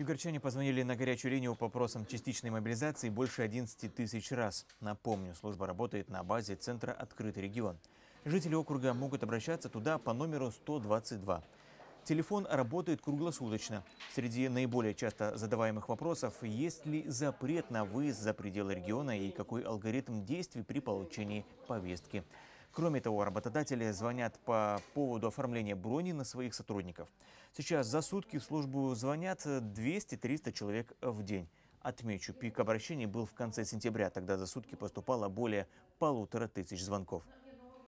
Югорчане позвонили на горячую линию по вопросам частичной мобилизации больше 11 тысяч раз. Напомню, служба работает на базе Центра «Открытый регион». Жители округа могут обращаться туда по номеру 122. Телефон работает круглосуточно. Среди наиболее часто задаваемых вопросов – есть ли запрет на выезд за пределы региона и какой алгоритм действий при получении повестки. Кроме того, работодатели звонят по поводу оформления брони на своих сотрудников. Сейчас за сутки в службу звонят 200-300 человек в день. Отмечу, пик обращений был в конце сентября, тогда за сутки поступало более полутора тысяч звонков.